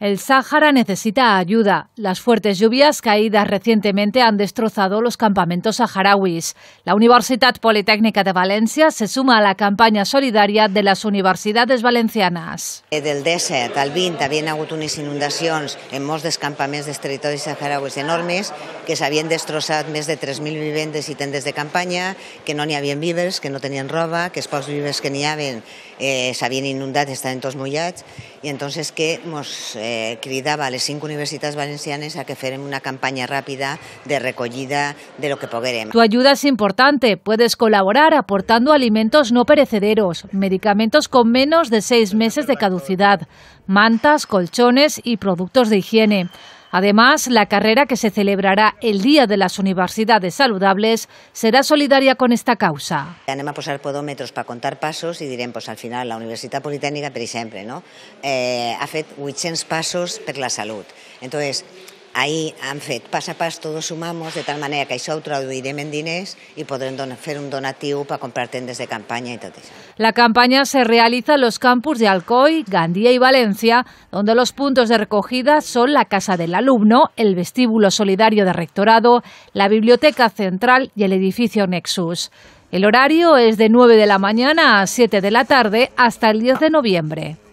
El Sáhara necesita ayuda. Las fuertes lluvias caídas recientemente han destrozado los campamentos saharauis. La Universitat Politécnica de València se suma a la campanya solidària de les universitats valencianes. Eh, del 17 al 20 havia hagut unes inundacions en molts dels campaments dels territoris saharauis enormes que s'havien destrossat més de 3.000 vivendes i tendes de campanya, que no n'hi havia vives, que no tenien roba, que els pocs vives que n'hi havien eh, s'havien inundat, estaven tots mullats, i entonces que mos, eh, cridaba eh, vale a les valencianas a que feren una campaña rápida de recogida de lo que podremos. Tu ayuda es importante. Puedes colaborar aportando alimentos no perecederos, medicamentos con menos de seis meses de caducidad, mantas, colchones y productos de higiene. Además, la carrera que se celebrará el Día de las Universidades Saludables será solidaria con esta causa. Anem a posar podómetros para contar pasos y diremos, pues, al final, la Universidad Politécnica, per siempre, no? eh, ha hecho 800 pasos por la salud. Entonces, Ahí han fet pas a pas todos sumamos de tal manera que això ho traduirem en diners i podrem fer un donativo para comprar tendes de campanya i tot La campaña se realiza en los campus de Alcoy, Gandía y Valencia, donde los puntos de recogida son la Casa del Alumno, el Vestíbulo Solidario de Rectorado, la Biblioteca Central y el edificio Nexus. El horario es de 9 de la mañana a 7 de la tarde hasta el 10 de noviembre.